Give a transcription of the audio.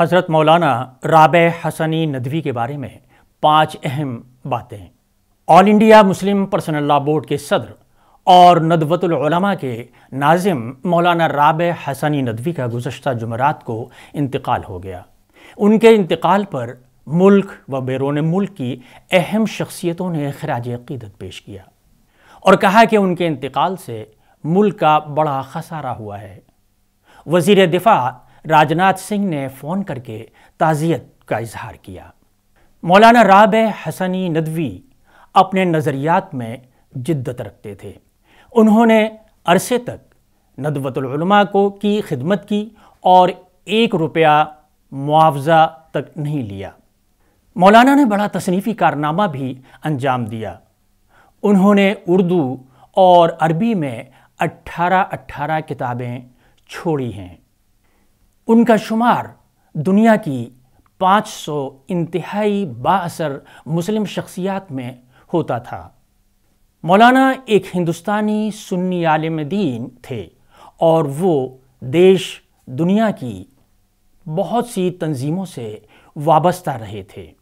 हज़रत मौलाना राब हसनी नदवी के बारे में पांच अहम बातें all India Muslim personal law board के सदर और नदवतलमा के नाजिम मौलाना राब हसनी नदवी का गुजशत जुमरात को इंतकाल हो गया उनके इंतकाल पर मुल्क व बैरून मुल्क की अहम शख्सियतों ने खराज अकीदत पेश किया और कहा कि उनके इंतकाल से मुल्क का बड़ा खसारा हुआ है वजीर दिफ़ा राजनाथ सिंह ने फ़ोन करके ताज़ियत का इजहार किया मौलाना राब हसनी नदवी अपने नज़रियात में जिद्दत रखते थे उन्होंने अरसे तक नदवतलमा को की खिदमत की और एक रुपया मुआवजा तक नहीं लिया मौलाना ने बड़ा तसनीफ़ी कारनामा भी अंजाम दिया उन्होंने उर्दू और अरबी में अट्ठारह अट्ठारह किताबें छोड़ी हैं उनका शुमार दुनिया की 500 इंतहाई बासर मुस्लिम शख्सियात में होता था मौलाना एक हिंदुस्तानी सुन्नी आलम दीन थे और वो देश दुनिया की बहुत सी तंजीमों से वाबस्ता रहे थे